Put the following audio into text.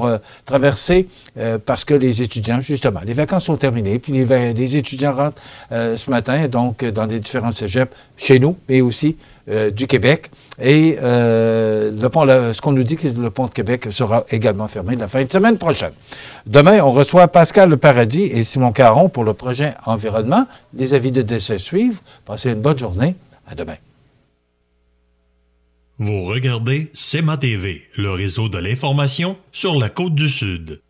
Euh, Traverser euh, parce que les étudiants, justement, les vacances sont terminées, puis les, étudiants rentrent euh, ce matin, donc dans les différents cégeps, chez nous, mais aussi du Québec. Et le pont, ce qu'on nous dit, que le pont de Québec sera également fermé la fin de semaine prochaine. Demain, on reçoit Pascal Le Paradis et Simon Caron pour le projet Environnement. Les avis de décès suivent. Passez une bonne journée. À demain. Vous regardez CEMA TV, le réseau de l'information sur la Côte du Sud.